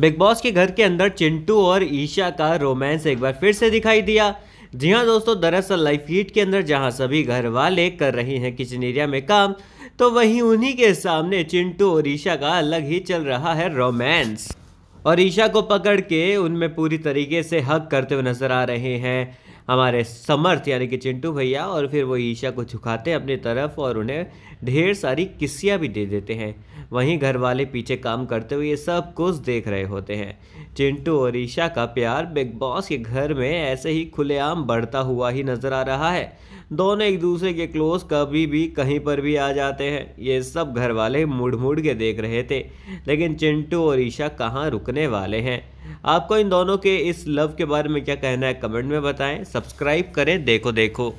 big boss के घर के अंदर चिंटू और ईशा का रोमांस एक बार फिर से दिखाई दिया जी हाँ दोस्तों दरअसल लाइफ हीट के अंदर जहाँ सभी घर वाले कर रहे हैं किचन एरिया में काम तो वहीं उन्हीं के सामने चिंटू और ईशा का अलग ही चल रहा है रोमांस और ईशा को पकड़ के उनमें पूरी तरीके से हक करते हुए नजर आ रहे हैं हमारे समर्थ यानी कि चिंटू भैया और फिर वो ईशा को झुकाते हैं अपनी तरफ और उन्हें ढेर सारी किस्सियाँ भी दे देते हैं वहीं घर वाले पीछे काम करते हुए ये सब कुछ देख रहे होते हैं चिंटू और ईशा का प्यार बिग बॉस के घर में ऐसे ही खुलेआम बढ़ता हुआ ही नज़र आ रहा है दोनों एक दूसरे के क्लोज कभी भी कहीं पर भी आ जाते हैं ये सब घर वाले मुड़ मुड़ के देख रहे थे लेकिन चिंटू और ईशा कहाँ रुकने वाले हैं आपको इन दोनों के इस लव के बारे में क्या कहना है कमेंट में बताएं सब्सक्राइब करें देखो देखो